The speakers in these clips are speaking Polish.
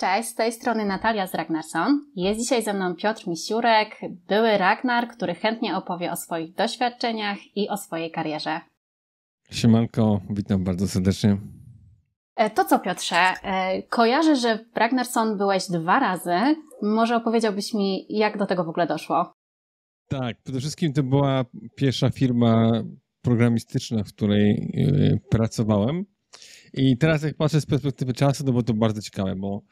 Cześć, z tej strony Natalia z Ragnarsson. Jest dzisiaj ze mną Piotr Misiurek, były Ragnar, który chętnie opowie o swoich doświadczeniach i o swojej karierze. Siemanko, witam bardzo serdecznie. E, to co Piotrze, e, kojarzę, że w Ragnarsson byłeś dwa razy. Może opowiedziałbyś mi, jak do tego w ogóle doszło? Tak, przede wszystkim to była pierwsza firma programistyczna, w której e, pracowałem. I teraz jak patrzę z perspektywy czasu, no to bardzo ciekawe, bo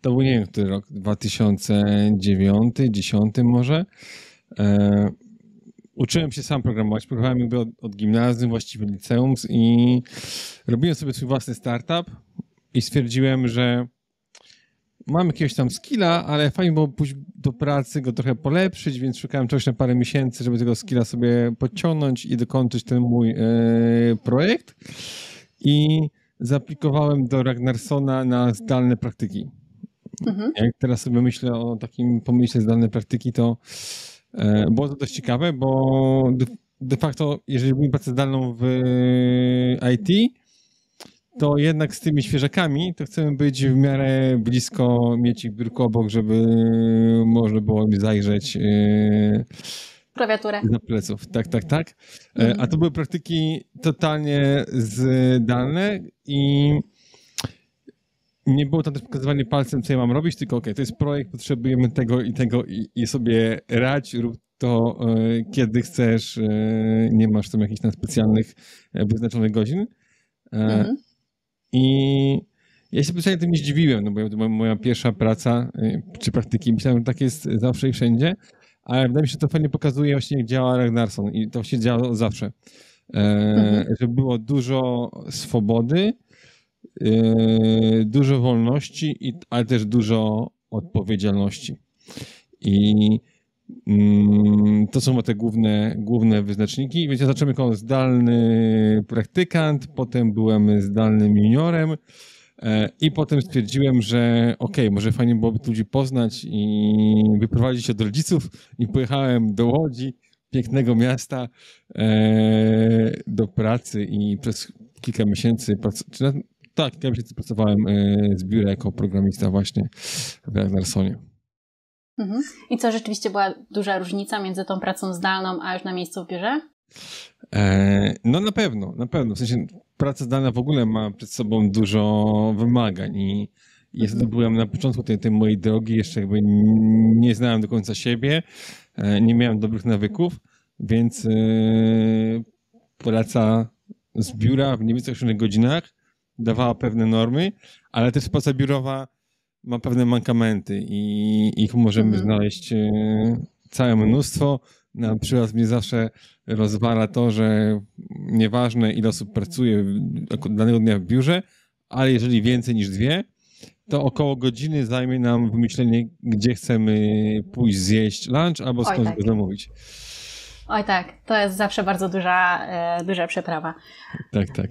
to był nie wiem, który rok, 2009, 10 może. E, uczyłem się sam programować, programowałem jakby od, od gimnazjum, właściwie liceum i robiłem sobie swój własny startup i stwierdziłem, że mam jakiegoś tam skilla, ale fajnie było pójść do pracy, go trochę polepszyć, więc szukałem czegoś na parę miesięcy, żeby tego skilla sobie podciągnąć i dokończyć ten mój e, projekt. I zaaplikowałem do Ragnarsona na zdalne praktyki. Mhm. Jak teraz sobie myślę o takim pomyśle zdalne praktyki, to e, było to dość ciekawe, bo de facto, jeżeli robimy pracę zdalną w e, IT, to jednak z tymi świeżakami, to chcemy być w miarę blisko, mieć ich biurko obok, żeby można było im zajrzeć e, klawiaturę. pleców, tak, tak, tak. E, a to były praktyki totalnie zdalne i nie było tam też pokazywanie palcem, co ja mam robić, tylko ok, to jest projekt, potrzebujemy tego i tego i, i sobie radź, rób to, e, kiedy chcesz, e, nie masz tam jakichś tam specjalnych wyznaczonych godzin. Mhm. I ja się specjalnie tym nie zdziwiłem, no bo to była moja pierwsza praca czy praktyki. Myślałem, że tak jest zawsze i wszędzie, ale wydaje mi się, że to fajnie pokazuje właśnie, jak działa Ragnarsson i to się działa zawsze. E, mhm. Że było dużo swobody, e, dużo wolności, i, ale też dużo odpowiedzialności. I mm, to są te główne, główne wyznaczniki. Wiecie, zacząłem jako zdalny praktykant, potem byłem zdalnym juniorem, E, I potem stwierdziłem, że okej, okay, może fajnie byłoby ludzi poznać i wyprowadzić się od rodziców i pojechałem do Łodzi, pięknego miasta, e, do pracy i przez kilka miesięcy, tak, kilka miesięcy pracowałem e, z biura jako programista właśnie w Ragnarssonie. Mhm. I co, rzeczywiście była duża różnica między tą pracą zdalną, a już na miejscu w biurze? No na pewno, na pewno. W sensie praca zdalna w ogóle ma przed sobą dużo wymagań i jest, byłem na początku tej, tej mojej drogi, jeszcze jakby nie znałem do końca siebie, e, nie miałem dobrych nawyków, więc e, praca z biura w niebezpiecznych godzinach dawała pewne normy, ale też praca biurowa ma pewne mankamenty i ich możemy mhm. znaleźć e, całe mnóstwo. Na no, przykład mnie zawsze rozwala to, że nieważne ile osób pracuje danego dnia w biurze, ale jeżeli więcej niż dwie, to około godziny zajmie nam wymyślenie, gdzie chcemy pójść zjeść lunch albo skąd tak. zamówić. Oj tak, to jest zawsze bardzo duża, e, duża przeprawa. Tak, tak.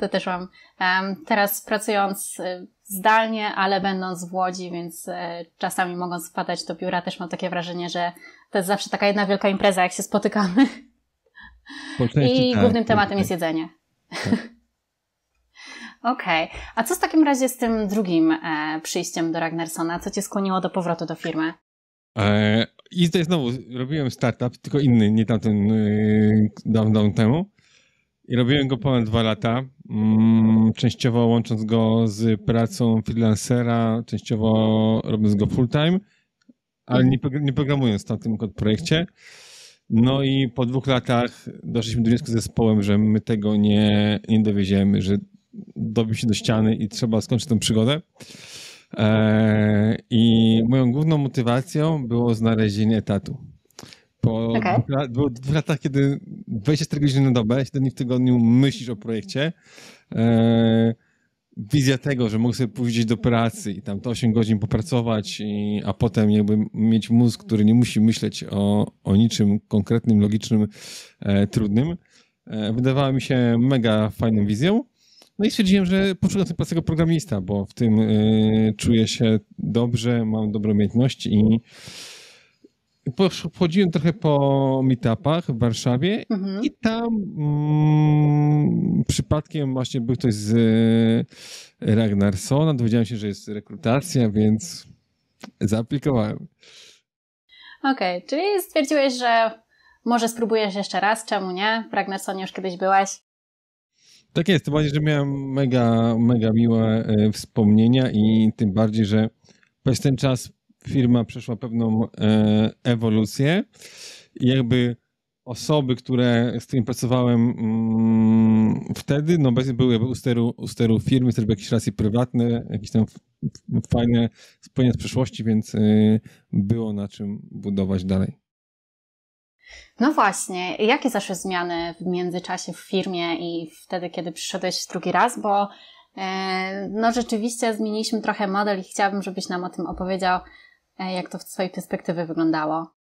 To też mam. teraz pracując y, zdalnie, ale będąc w Łodzi, więc e, czasami mogąc wpadać do biura też mam takie wrażenie, że to jest zawsze taka jedna wielka impreza, jak się spotykamy. I tak, głównym tak, tematem tak. jest jedzenie. Okej. Okay. A co w takim razie z tym drugim e, przyjściem do Ragnarsona? Co cię skłoniło do powrotu do firmy? E, I tutaj znowu robiłem startup, tylko inny, nie tamten e, dawno temu. I robiłem go ponad dwa lata, mm, częściowo łącząc go z pracą freelancera, częściowo robiąc go full time, ale nie, programując na tym projekcie. No i po dwóch latach doszliśmy do wniosku z zespołem, że my tego nie, nie że dobił się do ściany i trzeba skończyć tę przygodę. E, I moją główną motywacją było znalezienie etatu. Po okay. dwóch, dwóch, latach, kiedy 24 godziny na dobę, 7 dni w tygodniu myślisz o projekcie, e, wizja tego, że mogę sobie pójść do pracy i tam to 8 godzin popracować, i, a potem jakby mieć mózg, który nie musi myśleć o, o niczym konkretnym, logicznym, e, trudnym, e, wydawała mi się mega fajną wizją. No i stwierdziłem, że poszukam sobie jako programista, bo w tym e, czuję się dobrze, mam dobre umiejętności i Chodziłem trochę po meetupach w Warszawie mhm. i tam mm, przypadkiem właśnie był ktoś z e, Ragnarsona. Dowiedziałem się, że jest rekrutacja, więc zaaplikowałem. Okej, okay, czyli stwierdziłeś, że może spróbujesz jeszcze raz, czemu nie? W Ragnarsonie już kiedyś byłaś. Tak jest, to bardziej, że miałem mega, mega miłe e, wspomnienia i tym bardziej, że przez ten czas firma przeszła pewną e, ewolucję. I jakby osoby, które, z tym pracowałem mm, wtedy, no bez, były u steru, u steru firmy, też były jakieś racje prywatne, jakieś tam fajne wspomnienia z przeszłości, więc y, było na czym budować dalej. No właśnie, jakie zaszły zmiany w międzyczasie w firmie i wtedy, kiedy przyszedłeś drugi raz, bo e, no rzeczywiście zmieniliśmy trochę model i chciałabym, żebyś nam o tym opowiedział E, jak to z twojej perspektywy wyglądało?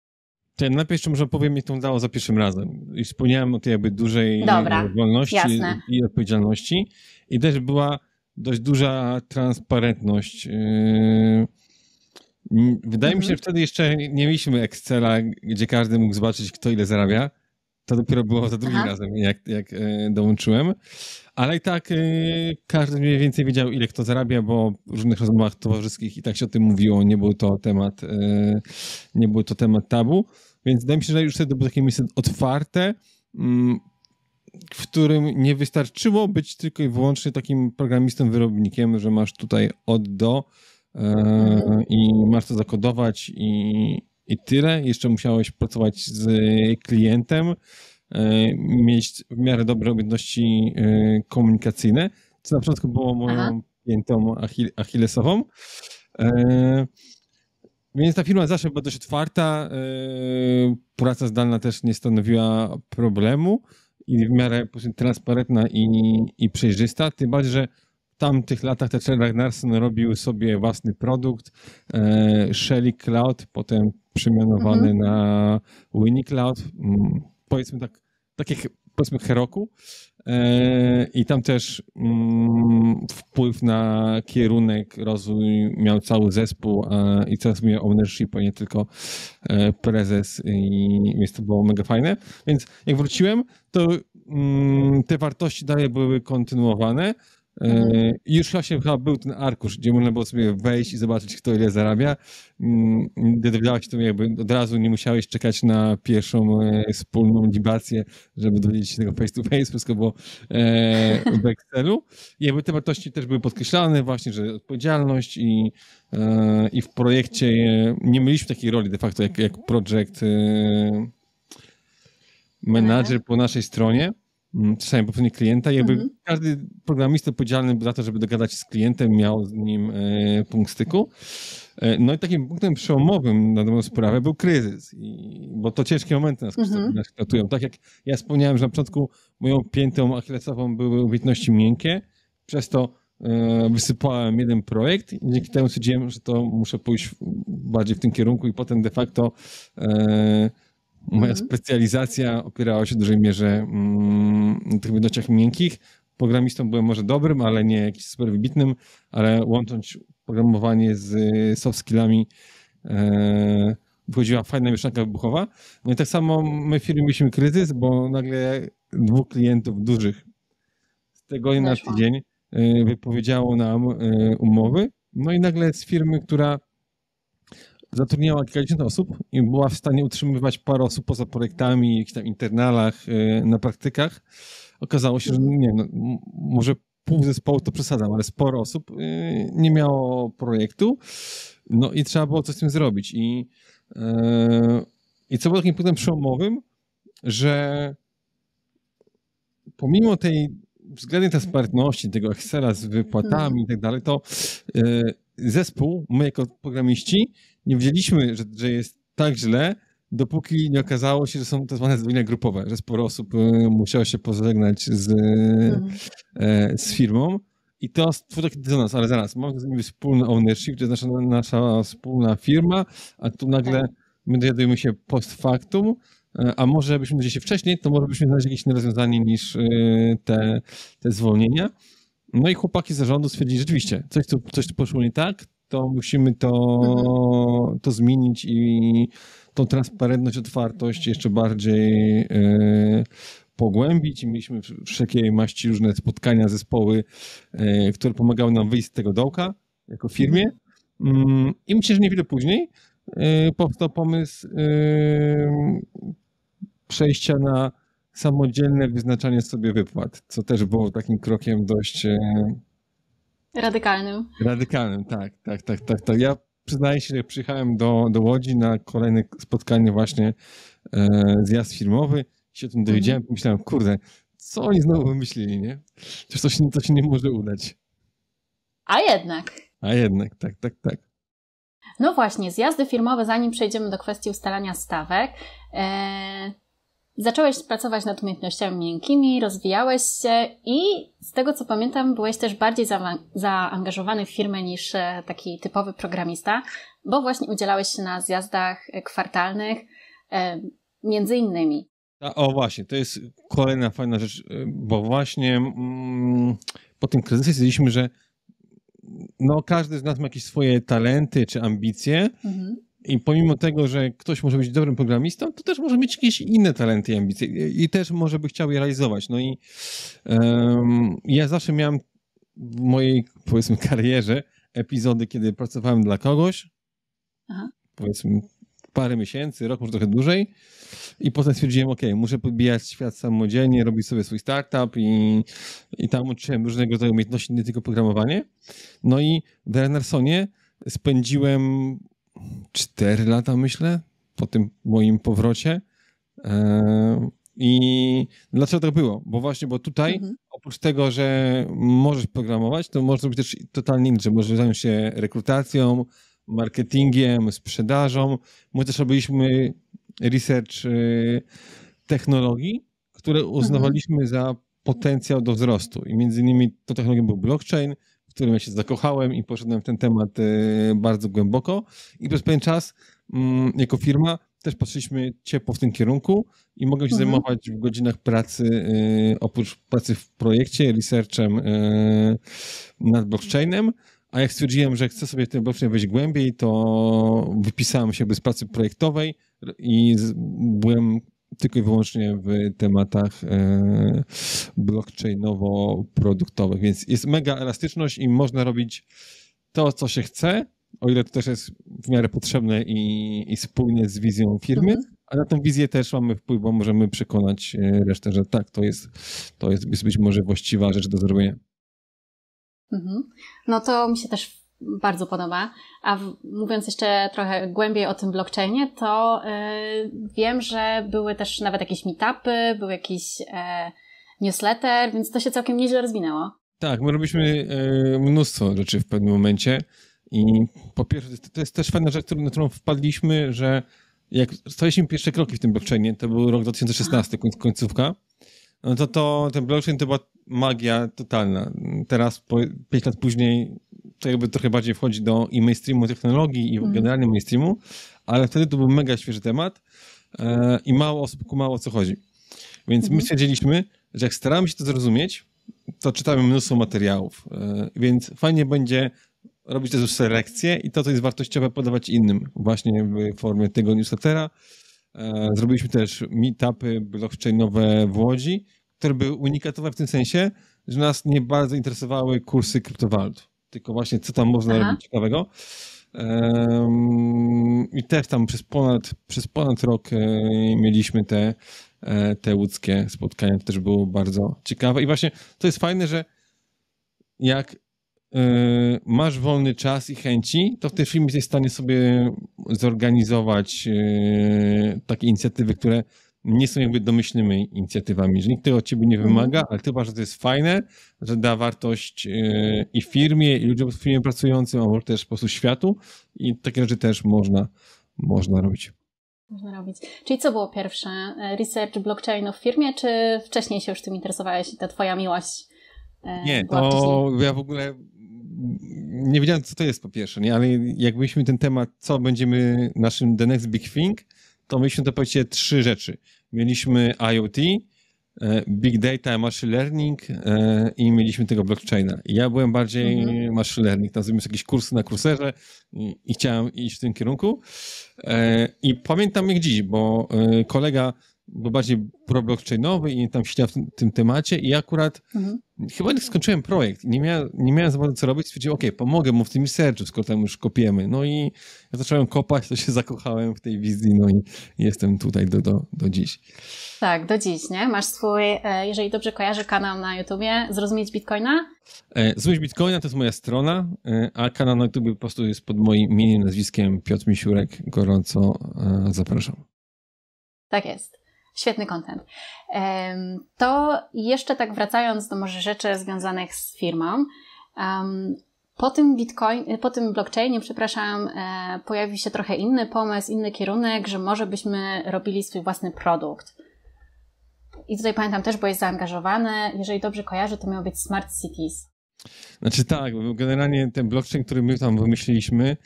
Ten najpierw jeszcze może powiem, mi to wyglądało za pierwszym razem. I wspomniałem o tej jakby dużej e, Dobra, wolności jasne. i odpowiedzialności. I też była dość duża transparentność. E, wydaje mhm. mi się, że mhm. wtedy jeszcze nie mieliśmy Excela, gdzie każdy mógł zobaczyć, kto ile zarabia. To dopiero było za drugim Aha. razem, jak, jak e, dołączyłem. Ale i tak e, każdy mniej więcej wiedział, ile kto zarabia, bo w różnych rozmowach towarzyskich i tak się o tym mówiło, nie był to temat, e, nie był to temat tabu. Więc wydaje mi się, że już wtedy było takie miejsce otwarte, mm, w którym nie wystarczyło być tylko i wyłącznie takim programistą, wyrobnikiem, że masz tutaj od do i masz to zakodować i, i tyle. Jeszcze musiałeś pracować z e, klientem, e, mieć w miarę dobre umiejętności e, komunikacyjne, co na początku było moją Aha. piętą achillesową. Więc ta firma zawsze była dość otwarta. Praca zdalna też nie stanowiła problemu i w miarę transparentna i, i przejrzysta. Tym bardziej, że tamtych latach Thatcher Ragnarsson robił sobie własny produkt, e, Shelly Cloud, potem przemianowany mhm. na Winnie Cloud, mm, powiedzmy tak, takich powiedzmy Heroku. E, I tam też mm, wpływ na kierunek, rozwój miał cały zespół a, i teraz mówię ownership, a nie tylko e, prezes i więc to było mega fajne. Więc jak wróciłem, to mm, te wartości dalej były kontynuowane i e, Już właśnie chyba był ten arkusz, gdzie można było sobie wejść i zobaczyć, kto ile zarabia. Gdy mm, się, to jakby od razu nie musiałeś czekać na pierwszą e, wspólną libację, żeby dowiedzieć się tego face to face, wszystko było e, w Excelu. I jakby te wartości też były podkreślane właśnie, że odpowiedzialność i, i w projekcie nie mieliśmy takiej roli de facto jak, jak project manager po naszej stronie. Mm, czasami po stronie klienta. Jakby mhm. każdy programista odpowiedzialny za to, żeby dogadać się z klientem, miał z nim e, punkt styku. E, no i takim punktem przełomowym na dobrą sprawę był kryzys, I, bo to ciężkie momenty nas, mhm. kształtują. Tak jak ja wspomniałem, że na początku moją piętą achillesową były umiejętności miękkie, przez to e, wysypałem jeden projekt i dzięki temu stwierdziłem, że to muszę pójść bardziej w tym kierunku i potem de facto e, Moja mhm. specjalizacja opierała się w dużej mierze na mm, tych umiejętnościach miękkich. Programistą byłem może dobrym, ale nie jakimś super wybitnym, ale łącząc programowanie z e, soft skillami e, wychodziła fajna mieszanka wybuchowa. No i tak samo my w firmie mieliśmy kryzys, bo nagle dwóch klientów dużych z tego na tydzień e, wypowiedziało nam e, umowy. No i nagle z firmy, która zatrudniała kilkadziesiąt osób i była w stanie utrzymywać parę osób poza projektami, jakichś tam internalach, y, na praktykach. Okazało się, że nie no, może pół zespołu to przesadzam, ale sporo osób y, nie miało projektu, no i trzeba było coś z tym zrobić. I, y, i co było takim punktem przełomowym, że pomimo tej względnej transparentności, tego Excela z wypłatami mhm. i tak dalej, to zespół, my jako programiści, nie wiedzieliśmy, że, że jest tak źle, dopóki nie okazało się, że są tak zwane zwolnienia grupowe, że sporo osób y, musiało się pożegnać z, mhm. e, z firmą. I to stworzyło taki dysonans, ale zaraz, mamy z nimi wspólny ownership, to jest nasza, nasza wspólna firma, a tu nagle tak. my dowiadujemy się post factum, e, a może byśmy gdzieś się wcześniej, to może byśmy znaleźli jakieś inne rozwiązanie niż e, te, te zwolnienia. No i chłopaki z zarządu stwierdzili, że rzeczywiście, coś tu, coś tu poszło nie tak, to musimy to, mhm. to zmienić i tą transparentność, otwartość jeszcze bardziej e, pogłębić mieliśmy wszelkiej maści różne spotkania, zespoły, e, które pomagały nam wyjść z tego dołka jako firmie. Mm, I myślę, że niewiele później e, powstał pomysł przejścia na samodzielne wyznaczanie sobie wypłat, co też było takim krokiem dość Radykalnym. Radykalnym, tak, tak, tak, tak. tak. Ja przyznaję się, że przyjechałem do, do Łodzi na kolejne spotkanie właśnie e, zjazd filmowy się o tym mhm. dowiedziałem, pomyślałem, kurde, co oni znowu wymyślili, nie? Przecież to się, to się nie może udać. A jednak. A jednak, tak, tak, tak. No właśnie, zjazdy firmowe, zanim przejdziemy do kwestii ustalania stawek, e, Zacząłeś pracować nad umiejętnościami miękkimi, rozwijałeś się i z tego co pamiętam, byłeś też bardziej za zaangażowany w firmę niż e, taki typowy programista, bo właśnie udzielałeś się na zjazdach e, kwartalnych, e, między innymi. A, o właśnie, to jest kolejna fajna rzecz, bo właśnie mm, po tym kryzysie stwierdziliśmy, że no, każdy z nas ma jakieś swoje talenty czy ambicje mhm. I pomimo tego, że ktoś może być dobrym programistą, to też może mieć jakieś inne talenty i ambicje i też może by chciał je realizować. No i um, ja zawsze miałem w mojej, powiedzmy, karierze epizody, kiedy pracowałem dla kogoś, Aha. powiedzmy parę miesięcy, rok, może trochę dłużej i potem stwierdziłem, ok, muszę podbijać świat samodzielnie, robić sobie swój startup i, i tam uczyłem różnego rodzaju umiejętności, nie tylko programowanie. No i w Renarsonie spędziłem 4 lata, myślę, po tym moim powrocie. Eee, I dlaczego tak było? Bo właśnie, bo tutaj mhm. oprócz tego, że możesz programować, to możesz być też totalnie że Możesz zająć się rekrutacją, marketingiem, sprzedażą. My też robiliśmy research y, technologii, które uznawaliśmy mhm. za potencjał do wzrostu. I między innymi tą technologią był blockchain, którym ja się zakochałem i poszedłem w ten temat e, bardzo głęboko. I przez pewien czas mm, jako firma też patrzyliśmy ciepło w tym kierunku i mogłem się mhm. zajmować w godzinach pracy, e, oprócz pracy w projekcie, researchem e, nad blockchainem, a jak stwierdziłem, że chcę sobie w ten blockchain wejść głębiej, to wypisałem się bez pracy projektowej i byłem tylko i wyłącznie w tematach e, blockchainowo-produktowych. Więc jest mega elastyczność i można robić to, co się chce, o ile to też jest w miarę potrzebne i, i spójne z wizją firmy, mhm. a na tą wizję też mamy wpływ, bo możemy przekonać e, resztę, że tak, to jest, to jest być może właściwa rzecz do zrobienia. Mhm. No to mi się też bardzo podoba. A w, mówiąc jeszcze trochę głębiej o tym blockchainie, to y, wiem, że były też nawet jakieś meetupy, był jakiś e, newsletter, więc to się całkiem nieźle rozwinęło. Tak, my robiliśmy e, mnóstwo rzeczy w pewnym momencie i po pierwsze, to jest też fajna rzecz, na którą wpadliśmy, że jak staliśmy pierwsze kroki w tym blockchainie, to był rok 2016, koń, końcówka, no to, to ten blockchain to była magia totalna. Teraz, po, 5 lat później, to jakby trochę bardziej wchodzi do i mainstreamu technologii i mm. generalnie mainstreamu, ale wtedy to był mega świeży temat e, i mało osób kumało o co chodzi. Więc mm. my mhm. stwierdziliśmy, że jak staramy się to zrozumieć, to czytamy mnóstwo materiałów, e, więc fajnie będzie robić też selekcję i to, co jest wartościowe, podawać innym właśnie w formie tego newslettera. E, zrobiliśmy też meetupy blockchainowe w Łodzi, które były unikatowe w tym sensie, że nas nie bardzo interesowały kursy kryptowalut tylko właśnie co tam można Aha. robić ciekawego. I też tam przez ponad, przez ponad rok e, mieliśmy te, e, te łódzkie spotkania. To też było bardzo ciekawe. I właśnie to jest fajne, że jak e, masz wolny czas i chęci, to w tym filmie jesteś w stanie sobie zorganizować takie inicjatywy, które nie są jakby domyślnymi inicjatywami, że nikt tego od ciebie nie mhm. wymaga, ale ty uważasz, że to jest fajne, że da wartość e, i firmie, i ludziom w firmie pracującym, a może też po prostu światu i takie rzeczy też można, można robić. Można robić. Czyli co było pierwsze? E, research blockchainu w firmie, czy wcześniej się już tym interesowałeś i ta twoja miłość? E, nie, to ja w ogóle nie wiedziałem, co to jest po pierwsze, nie? ale jakbyśmy ten temat, co będziemy naszym The Next Big Thing, to myśmy to powiedzenia trzy rzeczy mieliśmy IoT, e, Big Data, Machine Learning e, i mieliśmy tego blockchaina. Ja byłem bardziej mhm. Machine Learning, nazywam jakieś kursy na kurserze i, i chciałem iść w tym kierunku. E, I pamiętam jak dziś, bo kolega bo bardziej pro-blockchainowy i tam siedział w tym, tym, temacie i akurat mhm. chyba nie skończyłem projekt nie miałem, nie miałem za bardzo co robić, stwierdziłem, ok, pomogę mu w tym researchu, skoro tam już kopiemy. No i ja zacząłem kopać, to się zakochałem w tej wizji, no i jestem tutaj do, do, do dziś. Tak, do dziś, nie? Masz swój, e, jeżeli dobrze kojarzę, kanał na YouTubie Zrozumieć Bitcoina? E, Zrozumieć Bitcoina to jest moja strona, e, a kanał na YouTubie po prostu jest pod moim imieniem, nazwiskiem Piotr Misiurek. Gorąco zapraszam. Tak jest. Świetny content. To jeszcze tak wracając do może rzeczy związanych z firmą. Po tym Bitcoin, po tym blockchainie, przepraszam, e, pojawił się trochę inny pomysł, inny kierunek, że może byśmy robili swój własny produkt. I tutaj pamiętam też bo jest zaangażowany. Jeżeli dobrze kojarzę, to miał być Smart Cities. Znaczy tak, generalnie ten blockchain, który my tam wymyśliliśmy,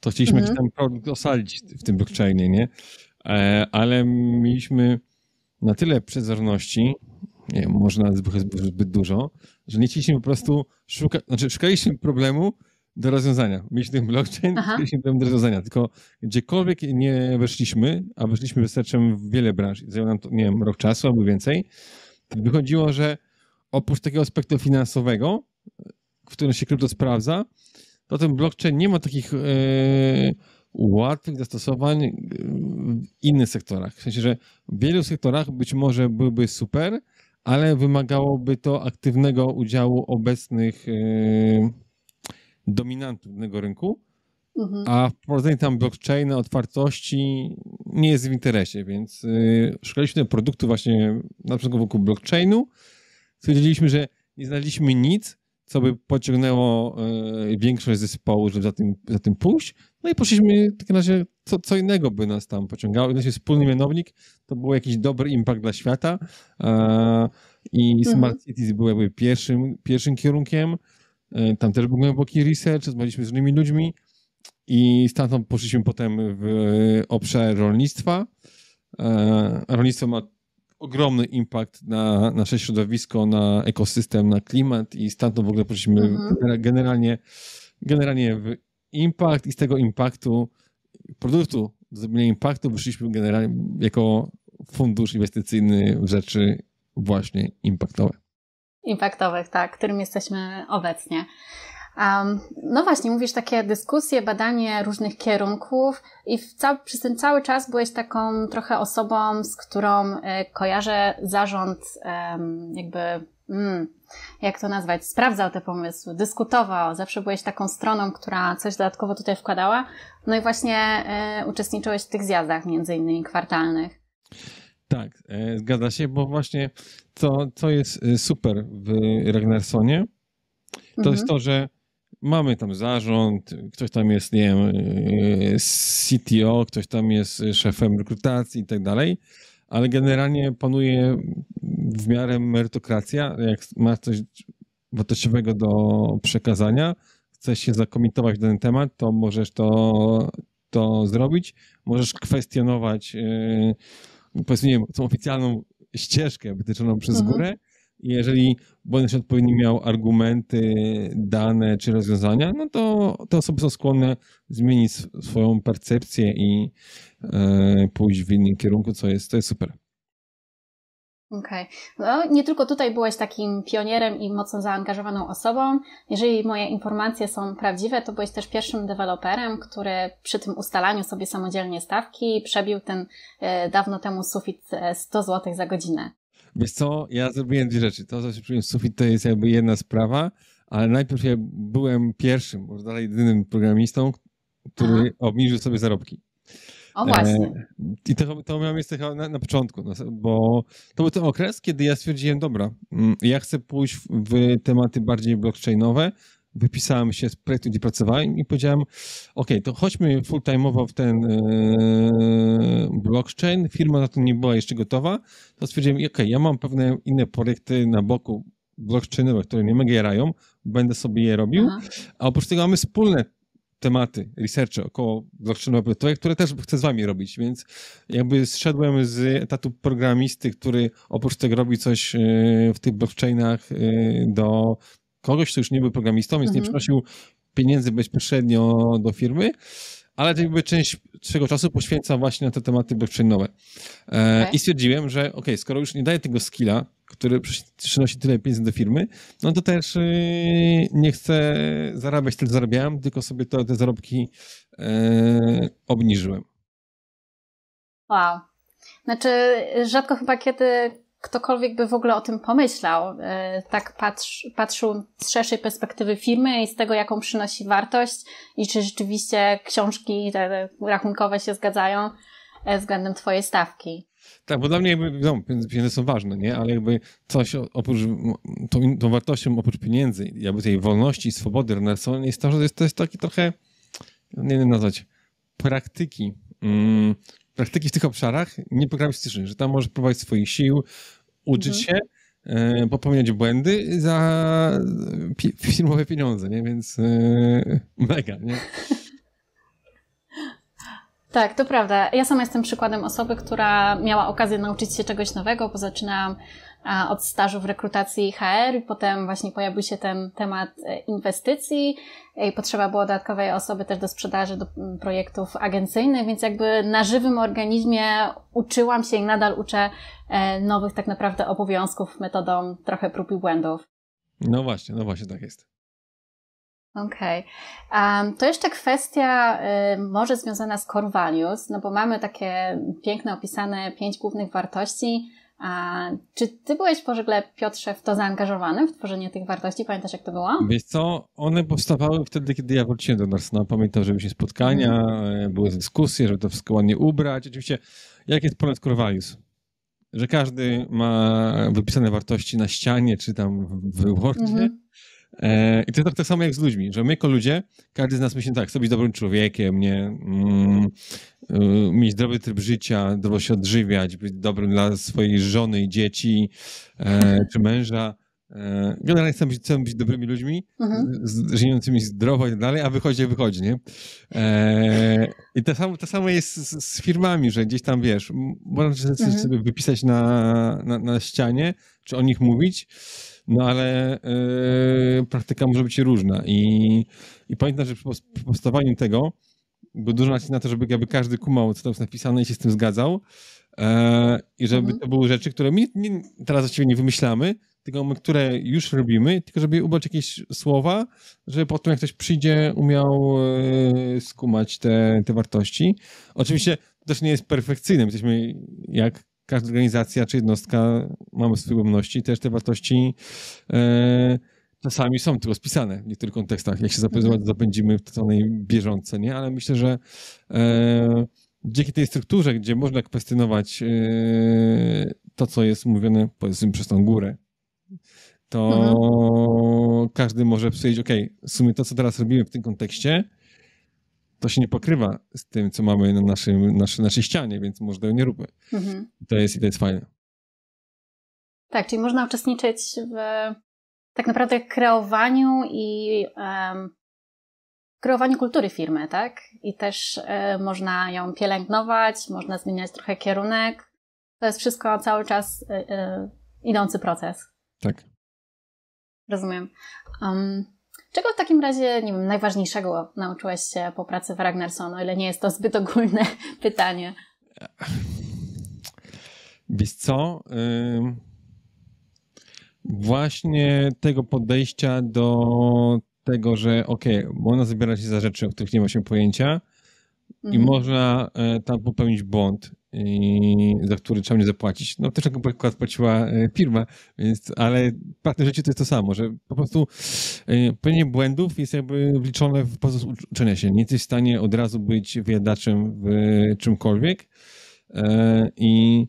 to chcieliśmy mhm. jakiś ten produkt osadzić w tym blockchainie, nie? E, ale mieliśmy na tyle przezorności, nie wiem, może nawet zbyt, zbyt dużo, że nie chcieliśmy po prostu szukać, znaczy szukaliśmy problemu do rozwiązania. Mieliśmy ten blockchain, Aha. szukaliśmy problemu do rozwiązania, tylko gdziekolwiek nie weszliśmy, a weszliśmy researchem w wiele branż, zajęło nam to, nie wiem, rok czasu albo więcej, to wychodziło, że oprócz takiego aspektu finansowego, w którym się krypto sprawdza, to ten blockchain nie ma takich... Yy, łatwych zastosowań y, w innych sektorach. W sensie, że w wielu sektorach być może byłby super, ale wymagałoby to aktywnego udziału obecnych y, dominantów danego rynku, mhm. a wprowadzenie tam blockchaina, otwartości nie jest w interesie, więc y, szukaliśmy produktu właśnie na przykład wokół blockchainu, stwierdziliśmy, że nie znaleźliśmy nic, co by pociągnęło e, większość zespołu, żeby za tym, za tym pójść. No i poszliśmy w takim razie, co, co innego by nas tam pociągało. I nasz wspólny mianownik to był jakiś dobry impact dla świata e, i mhm. Smart Cities był pierwszym, pierwszym kierunkiem. E, tam też był głęboki research, rozmawialiśmy z różnymi ludźmi i stamtąd poszliśmy potem w obszar rolnictwa. Rolnictwo ma ogromny impact na nasze środowisko, na ekosystem, na klimat i stamtąd no w ogóle poszliśmy mhm. generalnie, generalnie w impact i z tego impaktu produktu, zrobienia impaktu wyszliśmy generalnie jako fundusz inwestycyjny w rzeczy właśnie impactowe. Impaktowych, tak, którym jesteśmy obecnie. Um, no właśnie, mówisz takie dyskusje, badanie różnych kierunków i ca przez ten cały czas byłeś taką trochę osobą, z którą e, kojarzę zarząd jakby, mm, jak to nazwać, sprawdzał te pomysły, dyskutował, zawsze byłeś taką stroną, która coś dodatkowo tutaj wkładała. No i właśnie y, uczestniczyłeś w tych zjazdach, między innymi kwartalnych. Tak, e, zgadza się, bo właśnie co, co jest super w Ragnarsonie to mhm. jest to, że mamy tam zarząd, ktoś tam jest, nie wiem, y, CTO, ktoś tam jest szefem rekrutacji i tak dalej, ale generalnie panuje w miarę merytokracja. Jak masz coś wartościowego do przekazania, chcesz się zakomitować w dany temat, to możesz to, to zrobić. Możesz kwestionować, y, powiedzmy, nie wiem, tą oficjalną ścieżkę wytyczoną przez mhm. górę, jeżeli błędny odpowiedni miał argumenty, dane czy rozwiązania, no to te osoby są skłonne zmienić swoją percepcję i e, pójść w innym kierunku, co jest, to jest super. Okej. Okay. No, nie tylko tutaj byłeś takim pionierem i mocno zaangażowaną osobą. Jeżeli moje informacje są prawdziwe, to byłeś też pierwszym deweloperem, który przy tym ustalaniu sobie samodzielnie stawki przebił ten e, dawno temu sufit 100 e, zł za godzinę. Wiesz co, ja zrobiłem dwie rzeczy. To, co się przyjąłem sufit, to jest jakby jedna sprawa, ale najpierw ja byłem pierwszym, może dalej jedynym programistą, który Aha. obniżył sobie zarobki. O właśnie. E, I to, to miałem miejsce chyba na, na, początku, no, bo to był ten okres, kiedy ja stwierdziłem, dobra, mm, ja chcę pójść w tematy bardziej blockchainowe, wypisałem się z projektu, gdzie pracowałem i powiedziałem, ok, to chodźmy full-time'owo w ten e, blockchain, firma na to nie była jeszcze gotowa, to stwierdziłem, ok, ja mam pewne inne projekty na boku blockchainowe, które nie mega będę sobie je robił, Aha. a oprócz tego mamy wspólne tematy, researchy około blockchainowe, które też chcę z wami robić, więc jakby zszedłem z etatu programisty, który oprócz tego robi coś e, w tych blockchainach e, do kogoś, kto już nie był programistą, więc mhm. nie przynosił pieniędzy bezpośrednio do firmy, ale jakby część swojego czasu poświęcam właśnie na te tematy blockchainowe. E, okay. I stwierdziłem, że ok, skoro już nie daję tego skilla, który przynosi tyle pieniędzy do firmy, no to też y, nie chcę zarabiać tyle, zarabiałem, tylko sobie to, te zarobki y, obniżyłem. Wow. Znaczy, rzadko chyba kiedy ktokolwiek by w ogóle o tym pomyślał, e, tak patrz, patrzył z szerszej perspektywy firmy i z tego, jaką przynosi wartość i czy rzeczywiście książki te rachunkowe się zgadzają e, względem Twojej stawki. Tak, bo dla mnie jakby, pieniądze są ważne, nie? Ale jakby coś oprócz, tą, tą wartością oprócz pieniędzy, jakby tej wolności i swobody renesansowej jest to, że to jest, taki trochę, nie wiem nazwać, praktyki, mm, praktyki w tych obszarach nieprogramistycznych, że tam możesz próbować swoich sił, uczyć mhm. się, e, popełniać błędy za e, pi firmowe pieniądze, nie? Więc e, mega, nie? Tak, to prawda. Ja sama jestem przykładem osoby, która miała okazję nauczyć się czegoś nowego, bo zaczynałam od stażu w rekrutacji HR i potem właśnie pojawił się ten temat e, inwestycji e, i potrzeba było dodatkowej osoby też do sprzedaży, do projektów agencyjnych, więc jakby na żywym organizmie uczyłam się i nadal uczę e, nowych tak naprawdę obowiązków metodą trochę prób i błędów. No właśnie, no właśnie tak jest. Okej. Okay. Um, to jeszcze kwestia y, może związana z core no bo mamy takie piękne opisane pięć głównych wartości, a czy ty byłeś po żegle, Piotrze, w to zaangażowany, w tworzenie tych wartości? Pamiętasz, jak to było? Wiesz co, one powstawały wtedy, kiedy ja wróciłem do Narsona. No, pamiętam, że były spotkania, mm. były dyskusje, żeby to wszystko ładnie ubrać. Oczywiście, jak jest Polec Corvallis? Że każdy ma wypisane wartości na ścianie, czy tam w Wordzie. Mm -hmm. E, I to jest tak, tak, samo jak z ludźmi, że my jako ludzie, każdy z nas myśli tak, chcę być dobrym człowiekiem, nie, mm, y, mieć dobry tryb życia, dobrze się odżywiać, być dobrym dla swojej żony i dzieci e, czy męża. E, generalnie chcemy być, chcemy być dobrymi ludźmi, mhm. żyjącymi zdrowo i tak dalej, a wychodzi jak wychodzi, nie? I to samo, to samo jest z, z, firmami, że gdzieś tam, wiesz, można mhm. sobie wypisać na, na, na ścianie, czy o nich mówić, no ale yy, praktyka może być różna i, i pamiętam, że przy powstawaniu tego bo dużo nacisk na to, żeby jakby każdy kumał, co tam jest napisane i się z tym zgadzał yy, i żeby mhm. to były rzeczy, które my nie, teraz właściwie nie wymyślamy, tylko my, które już robimy, tylko żeby ubrać jakieś słowa, żeby potem jak ktoś przyjdzie, umiał yy, skumać te, te wartości. Oczywiście to też nie jest perfekcyjne, jesteśmy jak każda organizacja czy jednostka ma swoje pojemności, też te wartości e, czasami są tylko spisane w niektórych kontekstach, jak się mhm. zapędzimy w to bieżące, nie? Ale myślę, że e, dzięki tej strukturze, gdzie można kwestionować e, to, co jest mówione powiedzmy przez tą górę, to mhm. każdy może powiedzieć: ok, w sumie to, co teraz robimy w tym kontekście, to się nie pokrywa z tym, co mamy na naszym, naszy, naszej ścianie, więc może tego nie róbmy. Mhm. I to jest, to jest fajne. Tak, czyli można uczestniczyć w tak naprawdę kreowaniu i um, kreowaniu kultury firmy, tak? I też y, można ją pielęgnować, można zmieniać trochę kierunek. To jest wszystko cały czas y, y, idący proces. Tak. Rozumiem. Um, Czego w takim razie, nie wiem, najważniejszego nauczyłeś się po pracy w Ragnarsson, o ile nie jest to zbyt ogólne pytanie? Wiesz co? Właśnie tego podejścia do tego, że ok, można zbierać się za rzeczy, o których nie ma się pojęcia, i mhm. można e, tam popełnić błąd, za który trzeba nie zapłacić. No też akurat płaciła e, firma, więc, ale w praktyce to jest to samo, że po prostu e, pełnienie błędów jest jakby wliczone w proces uczenia się. Nie jesteś w stanie od razu być wyjadaczem w czymkolwiek i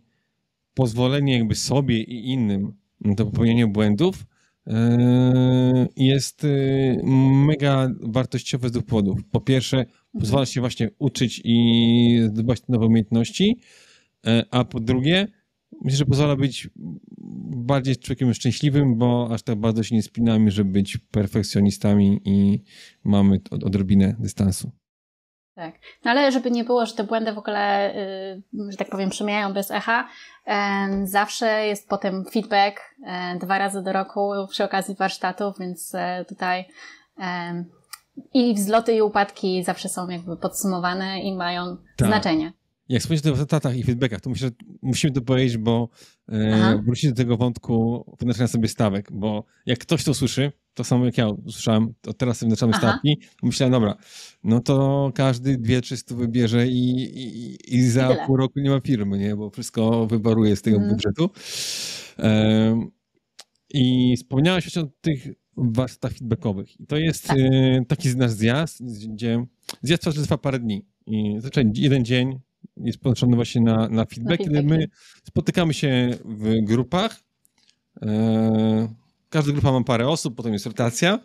pozwolenie jakby sobie i innym do to popełnienie błędów jest mega wartościowe z dwóch powodów. Po pierwsze, Mhm. Pozwala się właśnie uczyć i zdobywać nowe umiejętności. E, a po drugie, myślę, że pozwala być bardziej człowiekiem szczęśliwym, bo aż tak bardzo się nie spinamy, żeby być perfekcjonistami i mamy odrobinę dystansu. Tak. No ale żeby nie było, że te błędy w ogóle, y, że tak powiem, przemijają bez echa, e, zawsze jest potem feedback e, dwa razy do roku przy okazji warsztatów, więc tutaj i wzloty i upadki zawsze są jakby podsumowane i mają tak. znaczenie. Jak spojrzysz o tatach i feedbackach, to myślę, że musimy to powiedzieć, bo e, wrócić do tego wątku wyznaczenia sobie stawek, bo jak ktoś to słyszy, to samo jak ja usłyszałem, to teraz sobie wyznaczamy stawki, myślałem, dobra, no to każdy dwie, trzy stu wybierze i, i, i za I pół roku nie ma firmy, nie? bo wszystko wybaruje z tego mm. budżetu. E, i wspomniałaś o tych warsztatach feedbackowych. I to jest tak. Y, taki nasz zjazd, gdzie zjazd to trwa parę dni. I zazwyczaj jeden dzień jest potrzebny właśnie na, na feedback, kiedy my tak. spotykamy się w grupach. E, każda grupa ma parę osób, potem jest rotacja.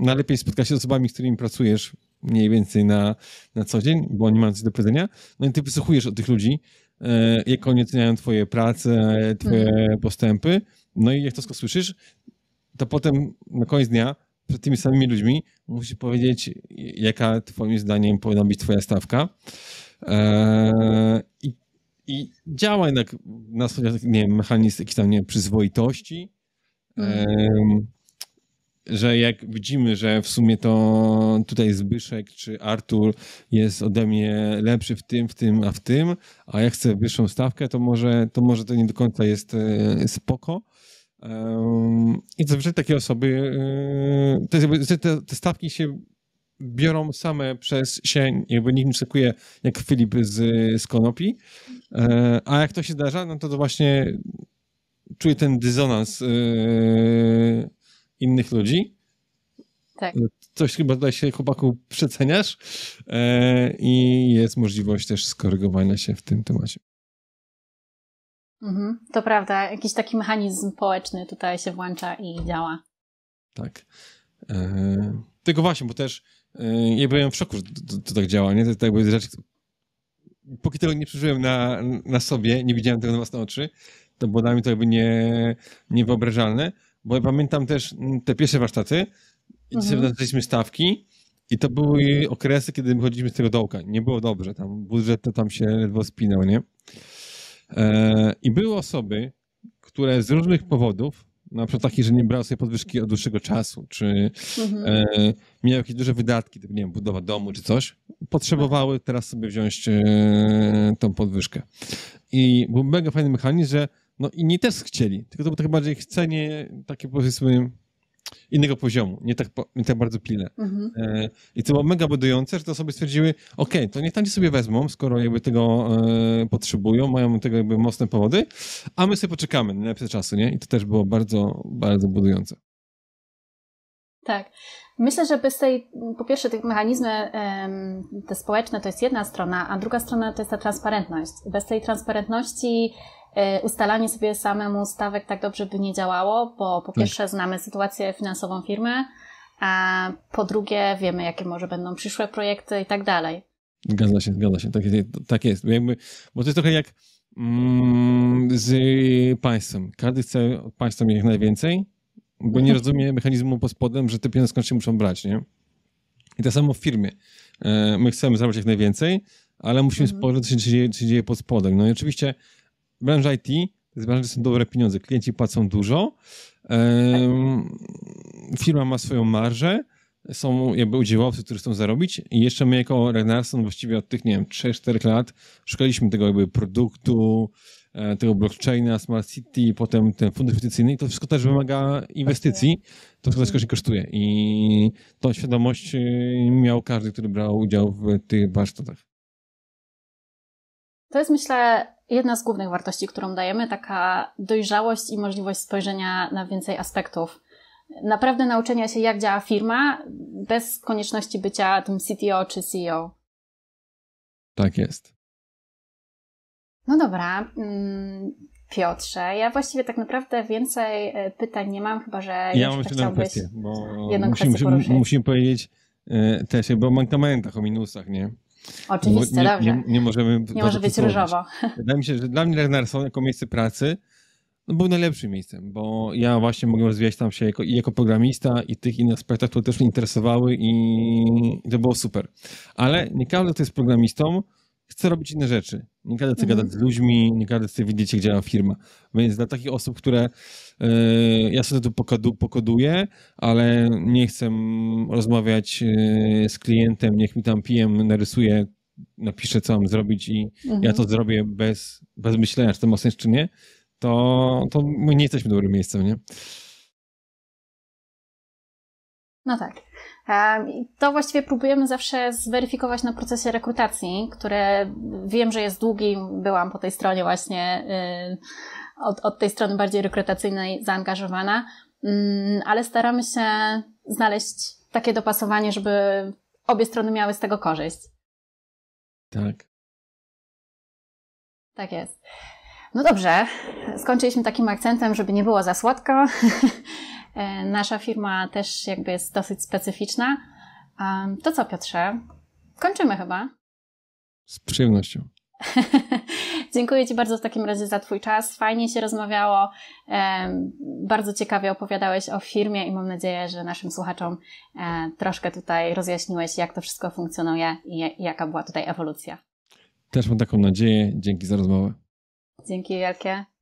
No, najlepiej spotkać się z osobami, z którymi pracujesz mniej więcej na, na co dzień, bo oni mają coś do powiedzenia. No i ty wysłuchujesz od tych ludzi, e, jak oni oceniają twoje prace, twoje mhm. postępy. No i jak to słyszysz, to potem na koniec dnia przed tymi samymi ludźmi musisz powiedzieć, jaka twoim zdaniem powinna być twoja stawka. Eee, i, I działa jednak na swoich, nie wiem, mechanizm jakiś tam, nie wiem, przyzwoitości. Mhm. Eee, że jak widzimy, że w sumie to tutaj Zbyszek czy Artur jest ode mnie lepszy w tym, w tym, a w tym, a ja chcę wyższą stawkę, to może to, może to nie do końca jest e, spoko. I zazwyczaj takie osoby, e, to jakby, te, te stawki się biorą same przez się, jakby nikt nie szykuje, jak Filip z, z Konopi. E, a jak to się zdarza, no to, to właśnie czuję ten dysonans innych ludzi. Tak. Coś chyba tutaj się chłopaku przeceniasz e, i jest możliwość też skorygowania się w tym temacie. Mhm, to prawda, jakiś taki mechanizm społeczny tutaj się włącza i działa. Tak. E, tylko właśnie, bo też e, ja byłem w szoku, że to, to tak działa, nie? To, to jakby rzecz, póki tego nie przeżyłem na, na sobie, nie widziałem tego na własne oczy, to było dla mnie to jakby nie, niewyobrażalne, bo ja pamiętam też mm, te pierwsze warsztaty, i mhm. zaczęliśmy stawki i to były okresy, kiedy wychodziliśmy z tego dołka. Nie było dobrze, tam budżet to tam się ledwo spinał, nie? E, I były osoby, które z różnych powodów, na przykład taki, że nie brały sobie podwyżki od dłuższego czasu, czy mhm. E, miały jakieś duże wydatki, nie wiem, budowa domu czy coś, potrzebowały teraz sobie wziąć e, tą podwyżkę. I był mega fajny mechanizm, że no i nie też chcieli, tylko to było tak bardziej chcenie takie powiedzmy innego poziomu, nie tak, nie tak bardzo pilne. Mhm. E, I to było mega budujące, że te osoby stwierdziły, ok, to niech tamci sobie wezmą, skoro jakby tego e, potrzebują, mają tego jakby mocne powody, a my sobie poczekamy na lepsze czasy, nie? I to też było bardzo, bardzo budujące. Tak. Myślę, że bez tej, po pierwsze, tych mechanizmy te społeczne to jest jedna strona, a druga strona to jest ta transparentność. Bez tej transparentności E, ustalanie sobie samemu stawek tak dobrze by nie działało, bo po tak. pierwsze znamy sytuację finansową firmy, a po drugie wiemy, jakie może będą przyszłe projekty i tak dalej. Zgadza się, zgadza się. Tak, tak jest. Jakby, bo to jest trochę jak mm, z państwem. Każdy chce od państwa mieć jak najwięcej, bo nie rozumie mechanizmu pod spodem, że te pieniądze skąd się muszą brać, nie? I to tak samo w firmie. E, my chcemy zabrać jak najwięcej, ale musimy mhm. spojrzeć, dzieje, co się dzieje pod spodem. No i oczywiście branża IT to branży są dobre pieniądze. Klienci płacą dużo, firma ma swoją marżę, są jakby udziałowcy, którzy chcą zarobić i jeszcze my jako Ragnarson właściwie od tych, nie wiem, 3-4 lat szukaliśmy tego jakby produktu, e, tego blockchaina, smart city, potem ten fundusz inwestycyjny i to wszystko też wymaga inwestycji, to wszystko się kosztuje i tą świadomość y, miał każdy, który brał udział w tych warsztatach. To jest myślę jedna z głównych wartości, którą dajemy, taka dojrzałość i możliwość spojrzenia na więcej aspektów. Naprawdę nauczenia się, jak działa firma, bez konieczności bycia tym CTO czy CEO. Tak jest. No dobra. Mm, Piotrze, ja właściwie tak naprawdę więcej e, pytań nie mam, chyba że. Ja mam jeszcze jedną kwestię, bo jedną musimy, kwestię musimy powiedzieć e, też, bo o mankamentach, o minusach, nie? Oczywiście, nie, dobrze. Nie, nie możemy nie może być różowo. Wydaje mi się, że dla mnie Ragnarson jako miejsce pracy no, był najlepszym miejscem, bo ja właśnie mogłem rozwijać tam się jako, i jako programista i tych innych aspektach, które też mnie interesowały i, i to było super. Ale nie każdy, kto jest programistą, chcę robić inne rzeczy. Nie każdy chce mhm. gadać z ludźmi, nie każdy chce widzieć, jak działa firma. Więc dla takich osób, które yy, ja sobie tu pokoduję, ale nie chcę rozmawiać yy, z klientem, niech mi tam PM narysuje, napisze, co mam zrobić i mhm. ja to zrobię bez, bez myślenia, czy to ma sens, czy nie, to, to my nie jesteśmy dobrym miejscem, nie? No tak. To właściwie próbujemy zawsze zweryfikować na procesie rekrutacji, które wiem, że jest długi. Byłam po tej stronie właśnie, y, od, od tej strony bardziej rekrutacyjnej zaangażowana, mm, ale staramy się znaleźć takie dopasowanie, żeby obie strony miały z tego korzyść. Tak. Tak jest. No dobrze, skończyliśmy takim akcentem, żeby nie było za słodko. E, nasza firma też jakby jest dosyć specyficzna. To co, Piotrze? Kończymy chyba. Z przyjemnością. Dziękuję Ci bardzo w takim razie za Twój czas. Fajnie się rozmawiało. Bardzo ciekawie opowiadałeś o firmie i mam nadzieję, że naszym słuchaczom e, troszkę tutaj rozjaśniłeś, jak to wszystko funkcjonuje i jaka była tutaj ewolucja. Też mam taką nadzieję. Dzięki za rozmowę. Dzięki wielkie.